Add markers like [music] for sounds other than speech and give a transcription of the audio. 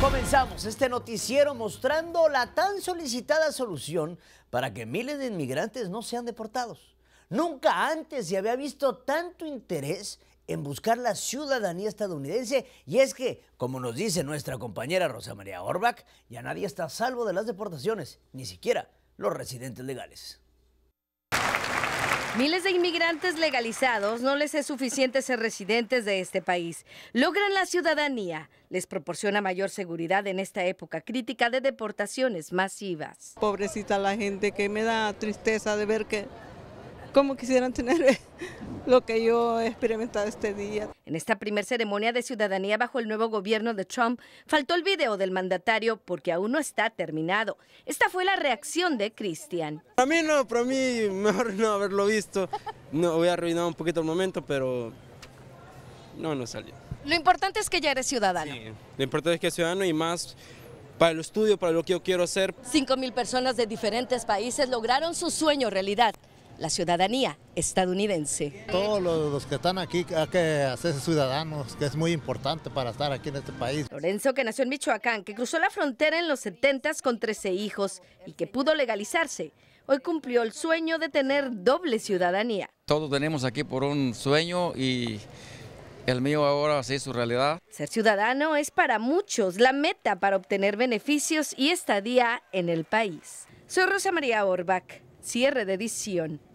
Comenzamos este noticiero mostrando la tan solicitada solución para que miles de inmigrantes no sean deportados. Nunca antes se había visto tanto interés en buscar la ciudadanía estadounidense y es que, como nos dice nuestra compañera Rosa María Orbach, ya nadie está a salvo de las deportaciones, ni siquiera los residentes legales. Miles de inmigrantes legalizados no les es suficiente ser residentes de este país. Logran la ciudadanía, les proporciona mayor seguridad en esta época crítica de deportaciones masivas. Pobrecita la gente que me da tristeza de ver que cómo quisieran tener [laughs] lo que yo he experimentado este día. En esta primer ceremonia de ciudadanía bajo el nuevo gobierno de Trump, faltó el video del mandatario porque aún no está terminado. Esta fue la reacción de Cristian. Para mí no, para mí mejor no haberlo visto. No, voy a arruinar un poquito el momento, pero no, no salió. Lo importante es que ya eres ciudadano. Sí, lo importante es que es ciudadano y más para el estudio, para lo que yo quiero hacer. cinco mil personas de diferentes países lograron su sueño realidad, la ciudadanía estadounidense. Todos los que están aquí hay que hacerse ciudadanos, que es muy importante para estar aquí en este país. Lorenzo, que nació en Michoacán, que cruzó la frontera en los 70 con 13 hijos y que pudo legalizarse, hoy cumplió el sueño de tener doble ciudadanía. Todos tenemos aquí por un sueño y el mío ahora sí es su realidad. Ser ciudadano es para muchos la meta para obtener beneficios y estadía en el país. Soy Rosa María Orbach, cierre de edición.